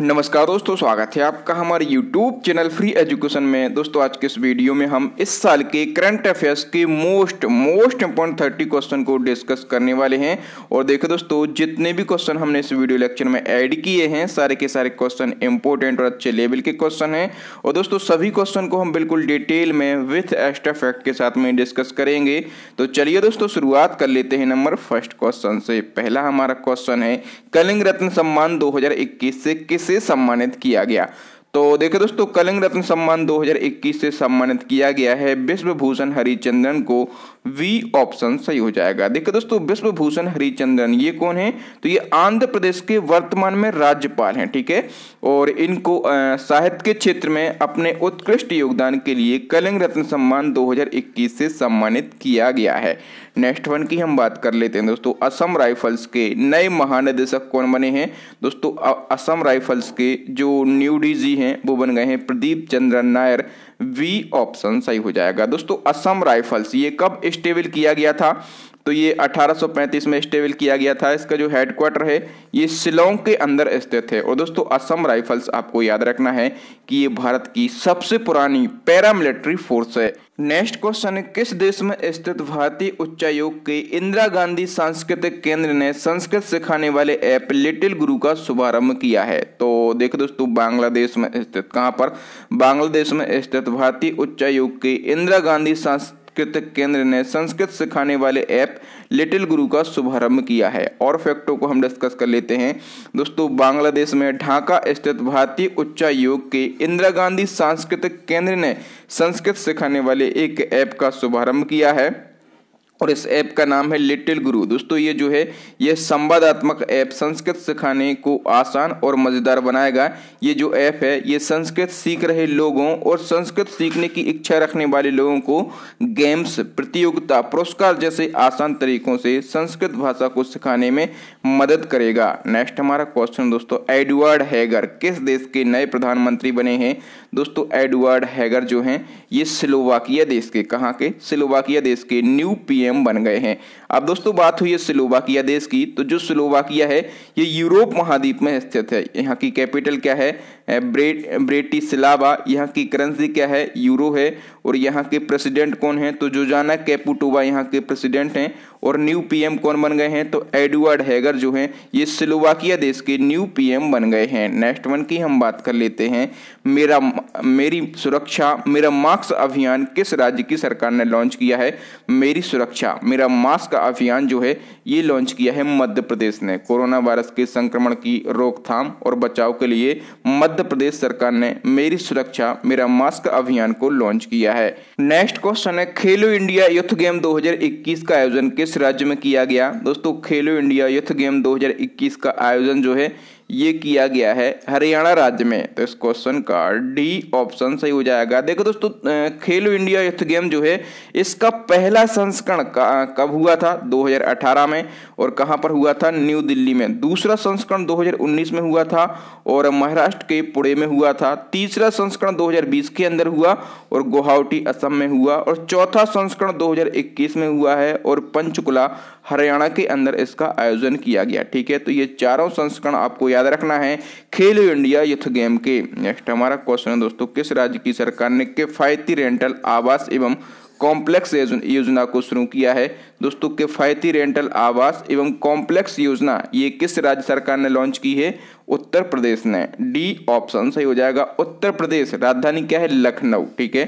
नमस्कार दोस्तों स्वागत है आपका हमारे YouTube चैनल फ्री एजुकेशन में दोस्तों आज के इस वीडियो में हम इस साल के करंट अफेयर्स के most most important thirty question को डिस्कस करने वाले हैं और देखो दोस्तों जितने भी क्वेश्चन हमने इस वीडियो लेक्चर में ऐड किए हैं सारे के सारे क्वेश्चन इंपॉर्टेंट और अच्छे लेवल के क्वेश्चन हैं और दोस्तों सभी क्वेश्चन को हम बिल्कुल डिटेल में विथ एक्स्ट्रा फैक्ट के साथ में डिस्कस करेंगे तो चलिए दोस्तों शुरुआत कर लेते हैं नंबर फर्स्ट क्वेश्चन से पहला हमारा क्वेश्चन है कलिंग रत्न सम्मान दो से किस से सम्मानित किया गया तो देखे दोस्तों कलिंग रत्न सम्मान 2021 से सम्मानित किया गया है विश्वभूषण हरिचंद्रन को वी ऑप्शन सही हो जाएगा देखे दोस्तों विश्वभूषण हरिचंद्रन ये कौन है तो ये आंध्र प्रदेश के वर्तमान में राज्यपाल हैं ठीक है ठीके? और इनको साहित्य के क्षेत्र में अपने उत्कृष्ट योगदान के लिए कलिंग रत्न सम्मान दो से सम्मानित किया गया है नेक्स्ट वन की हम बात कर लेते हैं दोस्तों असम राइफल्स के नए महानिदेशक कौन बने हैं दोस्तों असम राइफल्स के जो न्यू डीजी हैं वो बन गए हैं प्रदीप चंद्रन नायर वी ऑप्शन सही हो जाएगा दोस्तों असम राइफल्स ये कब स्टेबल किया गया था तो ये 1835 में स्टेबल किया गया था इसका जो हेडक्वार्टर है ये शिलोंग के अंदर स्थित है और दोस्तों असम राइफल्स आपको याद रखना है कि ये भारत की सबसे पुरानी पैरामिलिट्री फोर्स है नेक्स्ट क्वेश्चन है किस देश में स्थित भारतीय उच्चायोग के इंदिरा गांधी सांस्कृतिक केंद्र ने संस्कृत सिखाने वाले ऐप लिटिल गुरु का शुभारंभ किया है तो देखो दोस्तों बांग्लादेश में स्थित कहां पर बांग्लादेश में स्थित भारतीय उच्चायोग के इंदिरा गांधी सांस्कृतिक संस्कृत केंद्र ने संस्कृत सिखाने वाले ऐप लिटिल गुरु का शुभारंभ किया है और फैक्टों को हम डिस्कस कर लेते हैं दोस्तों बांग्लादेश में ढाका स्थित भारतीय उच्चायोग के इंदिरा गांधी सांस्कृतिक केंद्र ने संस्कृत सिखाने वाले एक ऐप का शुभारंभ किया है और इस ऐप का नाम है लिटिल गुरु दोस्तों ये जो है ये संवादात्मक ऐप संस्कृत सिखाने को आसान और मज़ेदार बनाएगा ये जो ऐप है ये संस्कृत सीख रहे लोगों और संस्कृत सीखने की इच्छा रखने वाले लोगों को गेम्स प्रतियोगिता पुरस्कार जैसे आसान तरीकों से संस्कृत भाषा को सिखाने में मदद करेगा नेक्स्ट हमारा क्वेश्चन दोस्तों एडवर्ड हैगर किस देश के नए प्रधानमंत्री बने हैं दोस्तों एडवर्ड हैगर जो हैं ये स्लोवाकिया देश के कहाँ के स्लोवाकिया देश के न्यू पी एम बन गए हैं अब दोस्तों बात हुई है स्लोवाकिया देश की तो जो स्लोवाकिया है ये यूरोप महाद्वीप में स्थित है यहाँ की कैपिटल क्या है ब्रेट ब्रेटिसलावा यहाँ की करेंसी क्या है यूरो है और यहाँ के प्रेसिडेंट कौन तो है तो जोजाना कैपुटोवा यहाँ के प्रेसिडेंट हैं और न्यू पीएम कौन बन गए हैं तो एडवर्ड हैगर जो हैं ये स्लोवाकिया देश के न्यू पीएम बन गए हैं नेक्स्ट वन की हम बात कर लेते हैं मेरा मेरी सुरक्षा मेरा मास्क अभियान किस राज्य की सरकार ने लॉन्च किया है मेरी सुरक्षा मेरा मास्क अभियान जो है ये लॉन्च किया है मध्य प्रदेश ने कोरोना वायरस के संक्रमण की रोकथाम और बचाव के लिए मध्य मध्य प्रदेश सरकार ने मेरी सुरक्षा मेरा मास्क अभियान को लॉन्च किया है नेक्स्ट क्वेश्चन है खेलो इंडिया यूथ गेम 2021 का आयोजन किस राज्य में किया गया दोस्तों खेलो इंडिया यूथ गेम 2021 का आयोजन जो है ये किया गया है हरियाणा राज्य में तो इस क्वेश्चन का डी ऑप्शन सही हो जाएगा देखो दोस्तों खेलो इंडिया यूथ गेम जो है इसका पहला संस्करण कब हुआ था 2018 में और कहां पर हुआ था न्यू दिल्ली में दूसरा संस्करण 2019 में हुआ था और महाराष्ट्र के पुणे में हुआ था तीसरा संस्करण 2020 के अंदर हुआ और गुवाहाटी असम में हुआ और चौथा संस्करण 2021 में हुआ है और पंचकुला हरियाणा के अंदर इसका आयोजन किया गया ठीक है तो ये चारों संस्करण आपको याद याद रखना है खेलो इंडिया यूथ गेम के नेक्स्ट हमारा क्वेश्चन है दोस्तों किस राज्य की सरकार ने किफायती रेंटल आवास एवं कॉम्प्लेक्स योजना को शुरू किया है दोस्तों किफ़ायती रेंटल आवास एवं कॉम्प्लेक्स योजना ये किस राज्य सरकार ने लॉन्च की है उत्तर प्रदेश ने डी ऑप्शन सही हो जाएगा उत्तर प्रदेश राजधानी क्या है लखनऊ ठीक है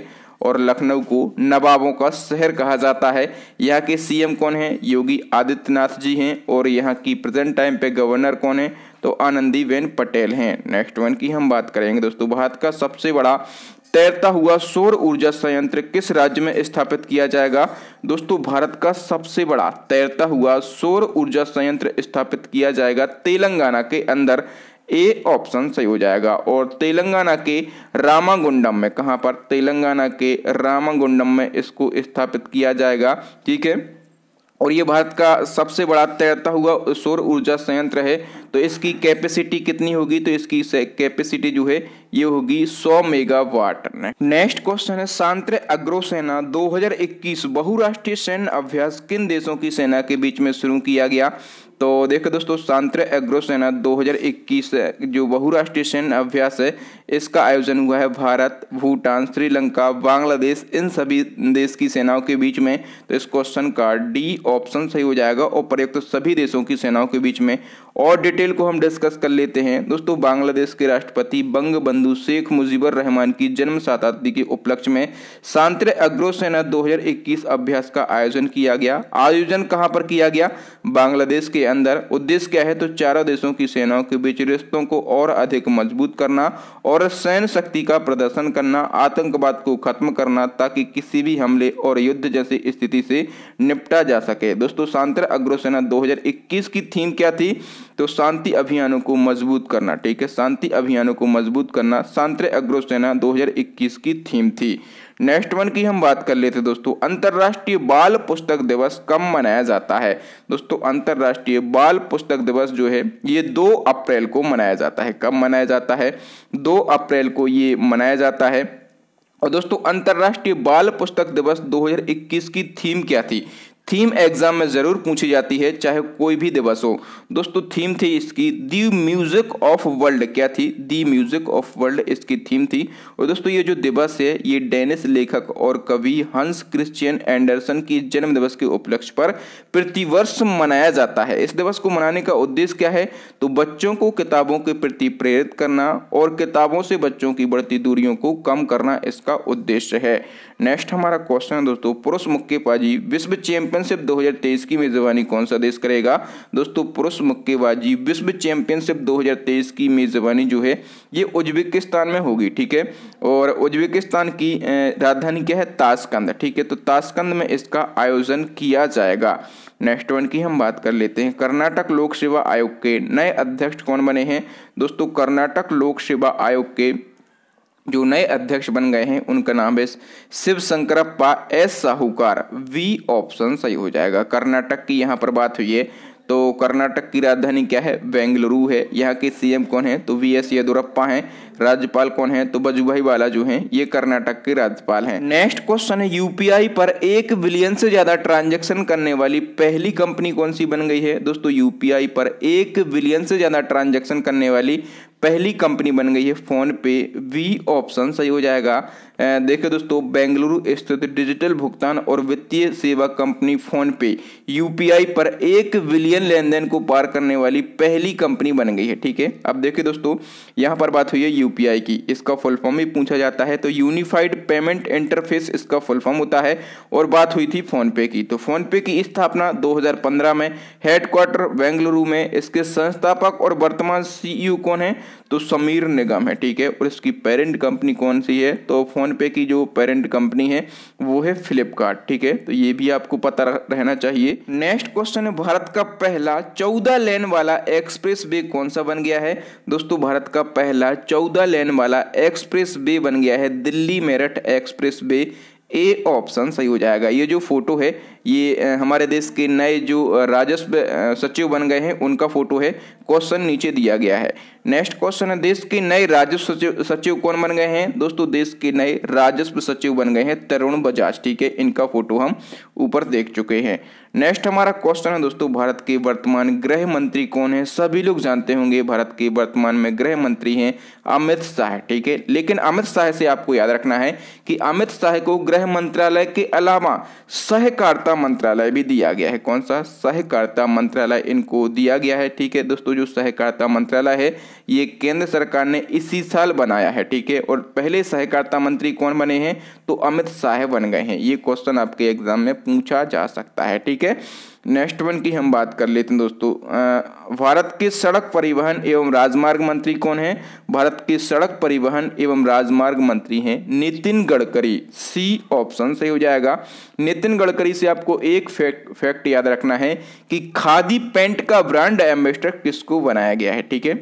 और लखनऊ को नवाबों का शहर कहा जाता है यहाँ के सीएम कौन है योगी आदित्यनाथ जी हैं और यहाँ की प्रेजेंट टाइम पे गवर्नर कौन है तो आनंदीबेन पटेल हैं नेक्स्ट वन की हम बात करेंगे दोस्तों भारत का सबसे बड़ा तैरता हुआ सौर ऊर्जा संयंत्र किस राज्य में स्थापित किया जाएगा दोस्तों भारत का सबसे बड़ा तैरता हुआ सौर ऊर्जा संयंत्र स्थापित किया जाएगा तेलंगाना के अंदर ए ऑप्शन सही हो जाएगा और तेलंगाना के रामागुंडम में कहा पर तेलंगाना के रामागुंडम में इसको स्थापित किया जाएगा ठीक है और ये भारत का सबसे बड़ा तैरता हुआ सौर ऊर्जा संयंत्र है तो इसकी कैपेसिटी कितनी होगी तो इसकी कैपेसिटी जो है ये होगी 100 मेगावाट नेक्स्ट क्वेश्चन है सांत्र अग्रोसेना 2021 बहुराष्ट्रीय सैन्य अभ्यास किन देशों की सेना के बीच में शुरू किया गया तो देखो दोस्तों सांत्र एग्रोसेना 2021 जो बहुराष्ट्रीय सैन्य अभ्यास है इसका आयोजन हुआ है भारत भूटान श्रीलंका बांग्लादेश इन सभी देश की सेनाओं के बीच में तो इस क्वेश्चन का डी ऑप्शन सही हो जाएगा और प्रयुक्त तो सभी देशों की सेनाओं के बीच में और डिटेल को हम डिस्कस कर लेते हैं दोस्तों बांग्लादेश के राष्ट्रपति बंग बंधु शेख मुजीबर रहमान की जन्म शताब्दी के उपलक्ष्य में शांत अग्रो सेना 2021 अभ्यास का आयोजन किया गया आयोजन कहाँ पर किया गया बांग्लादेश के अंदर उद्देश्य क्या है तो चारों देशों की सेनाओं के बीच रिश्तों को और अधिक मजबूत करना और सैन्य शक्ति का प्रदर्शन करना आतंकवाद को खत्म करना ताकि किसी भी हमले और युद्ध जैसी स्थिति से निपटा जा सके दोस्तों शांति अग्रो सेना 2021 की थीम क्या थी तो शांति अभियानों को मजबूत करना ठीक है शांति अभियानों को मजबूत करना शांत्र अग्रसेना 2021 की थीम थी नेक्स्ट वन की हम बात कर लेते दोस्तों अंतर्राष्ट्रीय बाल पुस्तक दिवस कब मनाया जाता है दोस्तों अंतर्राष्ट्रीय बाल पुस्तक दिवस जो है ये दो अप्रैल को मनाया जाता है कब मनाया जाता है दो अप्रैल को ये मनाया जाता है और दोस्तों अंतर्राष्ट्रीय बाल पुस्तक दिवस 2021 की थीम क्या थी थीम एग्जाम में ज़रूर पूछी जाती है चाहे कोई भी दिवस हो दोस्तों थीम थी इसकी दी म्यूज़िक ऑफ वर्ल्ड क्या थी दी म्यूज़िक ऑफ वर्ल्ड इसकी थीम थी और दोस्तों ये जो दिवस है ये डेनिस लेखक और कवि हंस क्रिश्चियन एंडरसन की जन्म दिवस के उपलक्ष्य पर प्रतिवर्ष मनाया जाता है इस दिवस को मनाने का उद्देश्य क्या है तो बच्चों को किताबों के प्रति प्रेरित करना और किताबों से बच्चों की बढ़ती दूरियों को कम करना इसका उद्देश्य है नेक्स्ट हमारा क्वेश्चन है दोस्तों पुरुष मुक्केबाजी विश्व चैंपियन चैंपियनशिप 2023 की मेजबानी कौन सा देश करेगा दोस्तों पुरुष मुक्केबाजी विश्व चैंपियनशिप 2023 की मेजबानी जो है ये उज्बेकिस्तान में होगी ठीक है और उज्बेकिस्तान की राजधानी क्या है ताशकंद ठीक है तो ताशकंद में इसका आयोजन किया जाएगा नेक्स्ट वन की हम बात कर लेते हैं कर्नाटक लोक सेवा आयोग के नए अध्यक्ष कौन बने हैं दोस्तों कर्नाटक लोक सेवा आयोग के जो नए अध्यक्ष बन गए हैं उनका नाम है Shiva Shankarappa S Sahukar B option सही हो जाएगा कर्नाटक की यहाँ पर बात हुई है तो कर्नाटक की राजधानी क्या है बेंगलुरु है यहाँ के सीएम कौन है तो वी एस येदुरप्पा है राज्यपाल कौन है तो बजूभाई वाला जो है ये कर्नाटक के राज्यपाल हैं नेक्स्ट क्वेश्चन है यूपीआई पर एक बिलियन से ज्यादा ट्रांजैक्शन करने वाली पहली कंपनी कौन सी बन गई है दोस्तों यूपीआई पर एक बिलियन से ज्यादा ट्रांजैक्शन करने वाली पहली कंपनी बन गई है फ़ोन पे वी ऑप्शन सही हो जाएगा देखे दोस्तों बेंगलुरु स्थित डिजिटल भुगतान और वित्तीय सेवा कंपनी फोन पे यूपीआई पर एक बिलियन लेन देन को पार करने वाली पहली कंपनी बन गई है ठीक है अब देखिए दोस्तों यहाँ पर बात हुई है यूपीआई की इसका फुल फॉर्म भी पूछा जाता है तो यूनिफाइड पेमेंट इंटरफेस इसका फुल फॉर्म होता है और बात हुई थी फोनपे की तो फोनपे की स्थापना 2015 में हेडक्वार्टर बेंगलुरु में इसके संस्थापक और वर्तमान सीईओ कौन है तो समीर निगम है ठीक है और इसकी पेरेंट कंपनी कौन सी है तो फोन पे की जो पेरेंट कंपनी है वो है फ्लिपकार्ट ठीक है तो ये भी आपको पता रहना चाहिए नेक्स्ट क्वेश्चन है भारत का पहला चौदह लेन वाला एक्सप्रेस वे कौन सा बन गया है दोस्तों भारत का पहला चौदह लेन वाला एक्सप्रेस वे बन गया है Delhi Meerut expressway A option सही हो जाएगा ये जो फोटो है ये हमारे देश के नए जो राजस्व सचिव बन गए हैं उनका फोटो है क्वेश्चन नीचे दिया गया है नेक्स्ट क्वेश्चन है देश के नए राजस्व सचिव सचिव कौन बन गए हैं दोस्तों देश के नए राजस्व सचिव बन गए हैं तरुण बजाज ठीक है इनका फोटो हम ऊपर देख चुके हैं नेक्स्ट हमारा क्वेश्चन है दोस्तों भारत के वर्तमान गृह मंत्री कौन है सभी लोग जानते होंगे भारत के वर्तमान में गृह मंत्री हैं अमित शाह ठीक है लेकिन अमित शाह से आपको याद रखना है कि अमित शाह को गृह मंत्रालय के अलावा सहकारिता मंत्रालय भी दिया गया है कौन सा सहकारिता मंत्रालय इनको दिया गया है ठीक है दोस्तों जो सहकारिता मंत्रालय है ये केंद्र सरकार ने इसी साल बनाया है ठीक है और पहले सहकारिता मंत्री कौन बने हैं तो अमित शाह बन गए हैं ये क्वेश्चन आपके एग्जाम में पूछा जा सकता है ठीक ठीक है नेक्स्ट वन की हम बात कर लेते हैं दोस्तों भारत के सड़क परिवहन एवं राजमार्ग मंत्री कौन है भारत के सड़क परिवहन एवं राजमार्ग मंत्री हैं नितिन गडकरी सी ऑप्शन सही हो जाएगा नितिन गडकरी से आपको एक फैक्ट फैक्ट याद रखना है कि खादी पेंट का ब्रांड एम्बेसडर किसको बनाया गया है ठीक है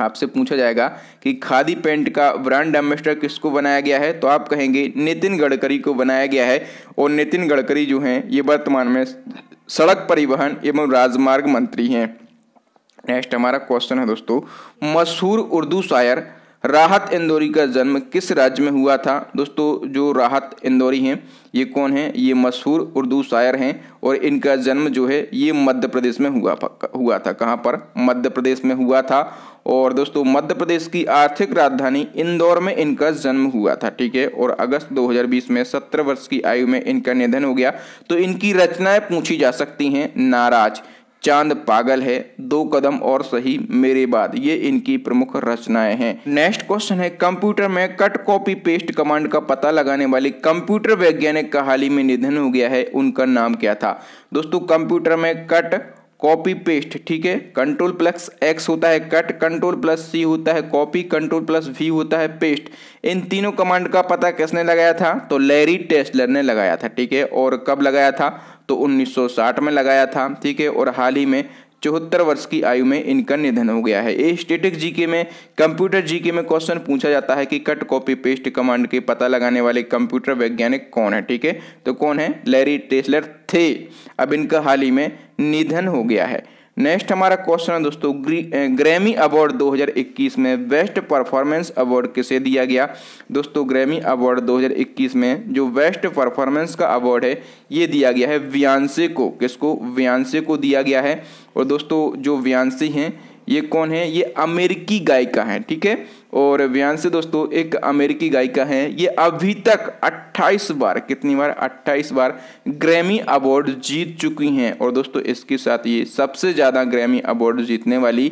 आपसे पूछा जाएगा कि खादी पेंट का ब्रांड एम्बेसडर किसको बनाया गया है तो आप कहेंगे नितिन गडकरी को बनाया गया है और नितिन गडकरी जो हैं ये वर्तमान में सड़क परिवहन एवं राजमार्ग मंत्री हैं नेक्स्ट हमारा क्वेश्चन है दोस्तों मशहूर उर्दू शायर राहत इंदौरी का जन्म किस राज्य में हुआ था दोस्तों जो राहत इंदौरी हैं ये कौन है ये मशहूर उर्दू शायर हैं और इनका जन्म जो है ये मध्य प्रदेश में हुआ हुआ था कहाँ पर मध्य प्रदेश में हुआ था और दोस्तों मध्य प्रदेश की आर्थिक राजधानी इंदौर में इनका जन्म हुआ था ठीक है और अगस्त 2020 में 17 वर्ष की आयु में इनका निधन हो गया तो इनकी रचनाएं पूछी जा सकती हैं नाराज चांद पागल है दो कदम और सही मेरे बाद ये इनकी प्रमुख रचनाएं हैं नेक्स्ट क्वेश्चन है कंप्यूटर में कट कॉपी पेस्ट कमांड का पता लगाने वाले कंप्यूटर वैज्ञानिक का हाल ही में निधन हो गया है उनका नाम क्या था दोस्तों कंप्यूटर में कट कॉपी पेस्ट ठीक है कंट्रोल प्लस एक्स होता है कट कंट्रोल प्लस सी होता है कॉपी कंट्रोल प्लस वी होता है पेस्ट इन तीनों कमांड का पता किसने लगाया था तो लैरी टेस्लर ने लगाया था ठीक है और कब लगाया था तो 1960 में लगाया था ठीक है और हाल ही में चौहत्तर वर्ष की आयु में इनका निधन हो गया है ये स्टेटिक जीके में कंप्यूटर जीके में क्वेश्चन पूछा जाता है कि कट कॉपी पेस्ट कमांड के पता लगाने वाले कंप्यूटर वैज्ञानिक कौन है ठीक है तो कौन है लैरी टेस्लर थे अब इनका हाल ही में निधन हो गया है नेक्स्ट हमारा क्वेश्चन है दोस्तों ग्रैमी अवार्ड 2021 में बेस्ट परफॉर्मेंस अवार्ड किसे दिया गया दोस्तों ग्रैमी अवार्ड 2021 में जो बेस्ट परफॉर्मेंस का अवार्ड है ये दिया गया है व्यांसे को किसको व्यांसे को दिया गया है और दोस्तों जो व्यांसे हैं ये कौन है ये अमेरिकी गायिका हैं ठीक है और व्यांसे दोस्तों एक अमेरिकी गायिका हैं ये अभी तक 28 बार कितनी बार 28 बार ग्रैमी अवार्ड जीत चुकी हैं और दोस्तों इसके साथ ये सबसे ज़्यादा ग्रैमी अवार्ड जीतने वाली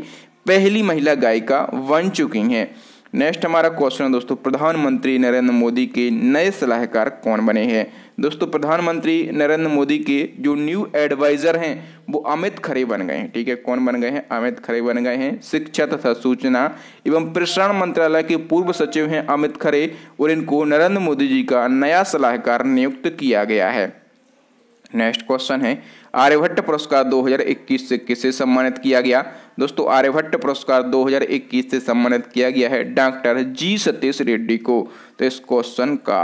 पहली महिला गायिका बन चुकी हैं नेक्स्ट हमारा क्वेश्चन है दोस्तों प्रधानमंत्री नरेंद्र मोदी के नए सलाहकार कौन बने हैं दोस्तों प्रधानमंत्री नरेंद्र मोदी के जो न्यू एडवाइजर हैं वो अमित खरे बन गए हैं ठीक है कौन बन गए हैं अमित खरे बन गए हैं शिक्षा तथा सूचना एवं प्रसारण मंत्रालय के पूर्व सचिव हैं अमित खरे और इनको नरेंद्र मोदी जी का नया सलाहकार नियुक्त किया गया है नेक्स्ट क्वेश्चन है आर्यभट्ट पुरस्कार 2021 से किसे सम्मानित किया गया दोस्तों आर्यभट्ट पुरस्कार 2021 से सम्मानित किया गया है डॉक्टर जी सतीश रेड्डी को तो इस क्वेश्चन का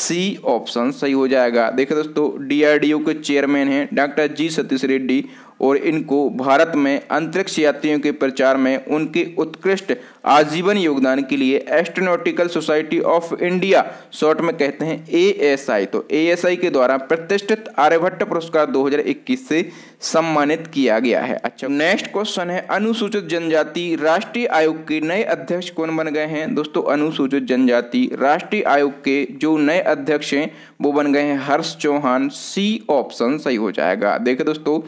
सी ऑप्शन सही हो जाएगा देखिए दोस्तों डीआरडीओ के चेयरमैन हैं डॉक्टर जी सतीश रेड्डी और इनको भारत में अंतरिक्ष यात्रियों के प्रचार में उनके उत्कृष्ट आजीवन योगदान के लिए astronautical society of India short में कहते हैं एएसआई तो एएसआई के द्वारा प्रतिष्ठित आर्यभट्ट पुरस्कार 2021 से सम्मानित किया गया है अच्छा नेक्स्ट क्वेश्चन है अनुसूचित जनजाति राष्ट्रीय आयोग के नए अध्यक्ष कौन बन गए हैं दोस्तों अनुसूचित जनजाति राष्ट्रीय आयोग के जो नए अध्यक्ष हैं वो बन गए हैं हर्ष चौहान सी ऑप्शन सही हो जाएगा देखे दोस्तों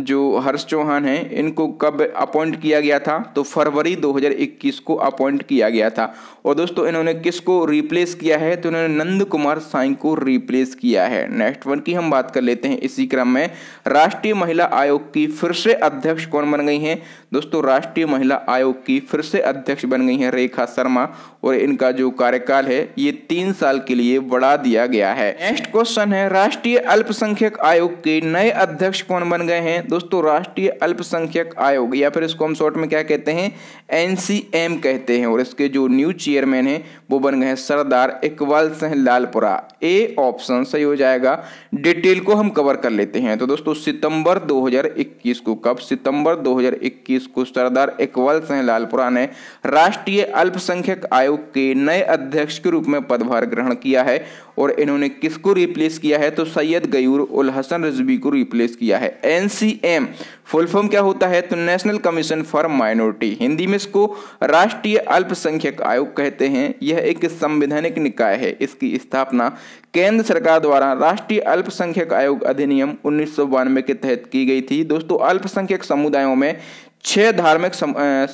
जो हर्ष चौहान हैं इनको कब अपॉइंट किया गया था तो फरवरी 2021 को अपॉइंट किया गया था और दोस्तों इन्होंने किसको रिप्लेस किया है तो इन्होंने नंद कुमार साई को रिप्लेस किया है नेक्स्ट वन की हम बात कर लेते हैं इसी क्रम में राष्ट्रीय महिला आयोग की फिर से अध्यक्ष कौन बन गई हैं दोस्तों राष्ट्रीय महिला आयोग की फिर से अध्यक्ष बन गई हैं रेखा शर्मा और इनका जो कार्यकाल है ये तीन साल के लिए बढ़ा दिया गया है नेक्स्ट क्वेश्चन है राष्ट्रीय अल्पसंख्यक आयोग के नए अध्यक्ष कौन बन गए हैं दोस्तों राष्ट्रीय अल्पसंख्यक आयोग या फिर इसको हम शॉर्ट में क्या कहते हैं एनसीएम कहते हैं और इसके जो न्यू चेयरमैन है वो बन गए हैं सरदार इकबाल सिंह लालपुरा ए ऑप्शन सही हो जाएगा डिटेल को हम कवर कर लेते हैं तो दोस्तों सितंबर दो को कब सितंबर दो को सरदार इकबाल सिंह लालपुरा ने राष्ट्रीय अल्पसंख्यक आयोग के नए अध्यक्ष के रूप में पदभार ग्रहण किया है और इन्होंने किसको रिप्लेस किया है तो सैयद गयूर उल हसन रिजवी को रिप्लेस किया है एनसीएम फुल फॉर्म क्या होता है तो national commission for minority Hindi में इसको राष्ट्रीय अल्पसंख्यक आयोग कहते हैं यह एक संवैधानिक निकाय है इसकी स्थापना केंद्र सरकार द्वारा राष्ट्रीय अल्पसंख्यक आयोग अधिनियम उन्नीस के तहत की गई थी दोस्तों अल्पसंख्यक समुदायों में छह धार्मिक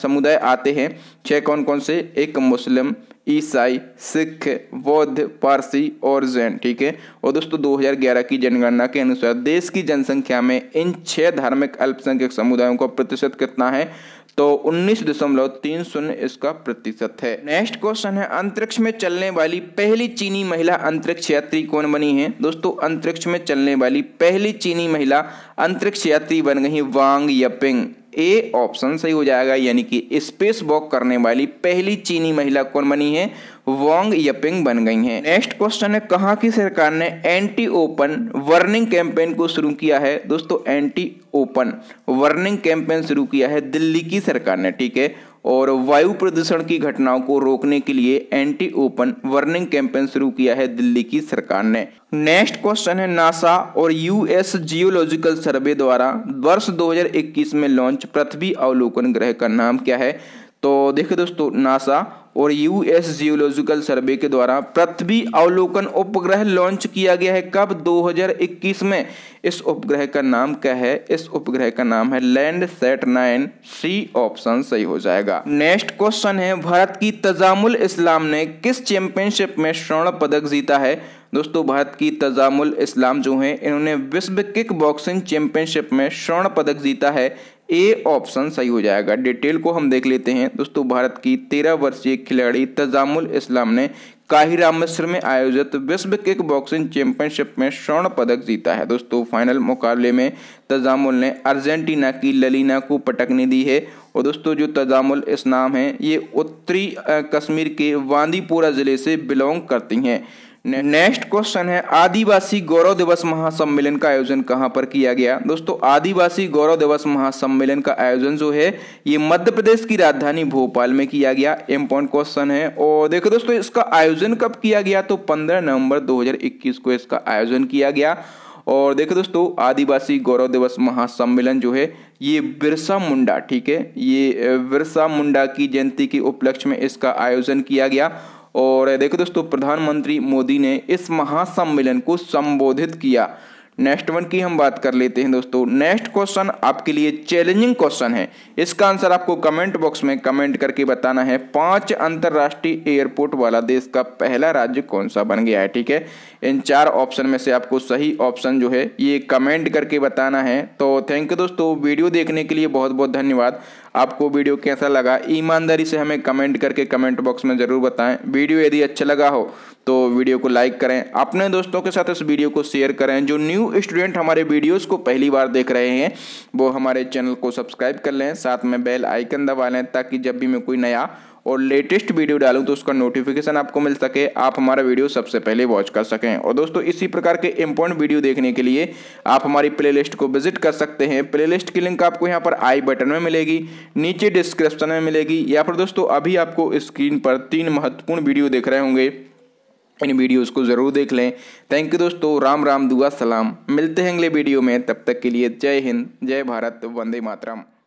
समुदाय आते हैं छह कौन कौन से एक मुस्लिम ईसाई सिख बौद्ध पारसी और जैन ठीक है और दोस्तों 2011 की जनगणना के अनुसार देश की जनसंख्या में इन छह धार्मिक अल्पसंख्यक समुदायों का प्रतिशत कितना है तो उन्नीस दशमलव तीन शून्य इसका प्रतिशत है नेक्स्ट क्वेश्चन है अंतरिक्ष में चलने वाली पहली चीनी महिला अंतरिक्ष यात्री कौन बनी है दोस्तों अंतरिक्ष में चलने वाली पहली चीनी महिला अंतरिक्ष यात्री बन गई वांग यपिंग ए ऑप्शन सही हो जाएगा यानी कि स्पेस वॉक करने वाली पहली चीनी महिला कौन बनी है वोंग यपिंग बन गई हैं नेक्स्ट क्वेश्चन है कहा की सरकार ने एंटी ओपन वर्निंग कैंपेन को शुरू किया है दोस्तों एंटी ओपन वर्निंग कैंपेन शुरू किया है दिल्ली की सरकार ने ठीक है और वायु प्रदूषण की घटनाओं को रोकने के लिए एंटी ओपन वार्निंग कैंपेन शुरू किया है दिल्ली की सरकार ने नेक्स्ट क्वेश्चन है नासा और यूएस जियोलॉजिकल सर्वे द्वारा वर्ष 2021 में लॉन्च पृथ्वी अवलोकन ग्रह का नाम क्या है तो देखिए दोस्तों नासा और यूएस जियोलॉजिकल सर्वे के द्वारा पृथ्वी अवलोकन उपग्रह लॉन्च किया गया है कब 2021 में इस उपग्रह का नाम क्या है इस उपग्रह का नाम है Landsat nine C option सही हो जाएगा नेक्स्ट क्वेश्चन है भारत की तजामुल इस्लाम ने किस चैंपियनशिप में स्वर्ण पदक जीता है दोस्तों भारत की तजामुल इस्लाम जो हैं इन्होंने विश्व किक बॉक्सिंग चैंपियनशिप में स्वर्ण पदक जीता है ए ऑप्शन सही हो जाएगा डिटेल को हम देख लेते हैं दोस्तों भारत की तेरह वर्षीय खिलाड़ी तजामुल इस्लाम ने काहिरा मिस्र में आयोजित विश्व किक बॉक्सिंग चैंपियनशिप में स्वर्ण पदक जीता है दोस्तों फाइनल मुकाबले में तजामुल ने अर्जेंटीना की ललीना को पटकने दी है और दोस्तों जो तजामुल इस्लाम है ये उत्तरी कश्मीर के वांदीपोरा ज़िले से बिलोंग करती हैं नेक्स्ट क्वेश्चन है आदिवासी गौरव दिवस महासम्मेलन का आयोजन कहां पर किया गया दोस्तों आदिवासी गौरव दिवस महासम्मेलन का आयोजन जो है ये मध्य प्रदेश की राजधानी भोपाल में किया गया इम्पोर्टेंट क्वेश्चन है और देखो दोस्तों इसका आयोजन कब किया गया तो 15 नवंबर 2021 को इसका आयोजन किया गया और देखो दोस्तों आदिवासी गौरव दिवस महासम्मेलन जो है ये बिरसा मुंडा ठीक है ये बिरसा मुंडा की जयंती के उपलक्ष्य में इसका आयोजन किया गया और देखो दोस्तों प्रधानमंत्री मोदी ने इस महासम्मेलन को संबोधित किया नेक्स्ट वन की हम बात कर लेते हैं दोस्तों नेक्स्ट क्वेश्चन आपके लिए चैलेंजिंग क्वेश्चन है इसका आंसर आपको कमेंट बॉक्स में कमेंट करके बताना है पांच अंतर्राष्ट्रीय एयरपोर्ट वाला देश का पहला राज्य कौन सा बन गया है ठीक है इन चार ऑप्शन में से आपको सही ऑप्शन जो है ये कमेंट करके बताना है तो थैंक यू दोस्तों वीडियो देखने के लिए बहुत बहुत धन्यवाद आपको वीडियो कैसा लगा ईमानदारी से हमें कमेंट करके कमेंट बॉक्स में ज़रूर बताएं वीडियो यदि अच्छा लगा हो तो वीडियो को लाइक करें अपने दोस्तों के साथ इस वीडियो को शेयर करें जो न्यू स्टूडेंट हमारे वीडियोस को पहली बार देख रहे हैं वो हमारे चैनल को सब्सक्राइब कर लें साथ में बेल आइकन दबा लें ताकि जब भी मैं कोई नया और लेटेस्ट वीडियो डालूँ तो उसका नोटिफिकेशन आपको मिल सके आप हमारा वीडियो सबसे पहले वॉच कर सकें और दोस्तों इसी प्रकार के इंपॉर्टेंट वीडियो देखने के लिए आप हमारी प्लेलिस्ट को विजिट कर सकते हैं प्लेलिस्ट की लिंक आपको यहाँ पर आई बटन में मिलेगी नीचे डिस्क्रिप्शन में मिलेगी या फिर दोस्तों अभी आपको स्क्रीन पर तीन महत्वपूर्ण वीडियो देख रहे होंगे इन वीडियोज़ को ज़रूर देख लें थैंक यू दोस्तों राम राम दुआ सलाम मिलते हैं अगले वीडियो में तब तक के लिए जय हिंद जय भारत वंदे मातरम